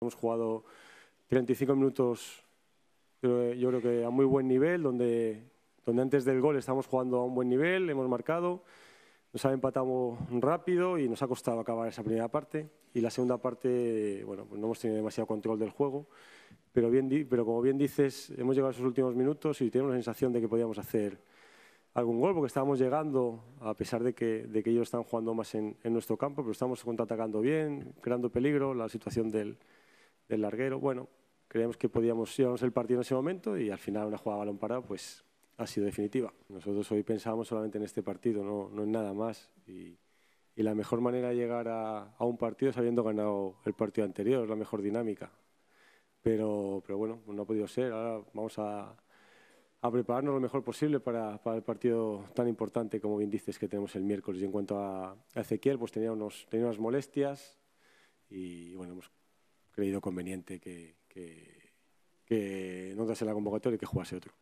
Hemos jugado 35 minutos, yo creo que a muy buen nivel, donde, donde antes del gol estábamos jugando a un buen nivel, hemos marcado, nos ha empatado rápido y nos ha costado acabar esa primera parte. Y la segunda parte, bueno, pues no hemos tenido demasiado control del juego, pero, bien, pero como bien dices, hemos llegado a esos últimos minutos y tenemos la sensación de que podíamos hacer algún gol, porque estábamos llegando, a pesar de que, de que ellos están jugando más en, en nuestro campo, pero estamos contraatacando bien, creando peligro, la situación del del larguero. Bueno, creíamos que podíamos llevarnos el partido en ese momento y al final una jugada balón parado pues ha sido definitiva. Nosotros hoy pensábamos solamente en este partido, no, no en nada más. Y, la mejor manera de llegar a, un partido es habiendo ganado el partido anterior, es la mejor dinámica. Pero, pero bueno, no ha podido ser. Ahora vamos a, prepararnos lo mejor posible para, el partido tan importante, como bien dices, que tenemos el miércoles. Y en cuanto a, Ezequiel, pues tenía, unos, tenía unas molestias y bueno, hemos creído conveniente que, que, no dase la convocatoria y que jugase otro.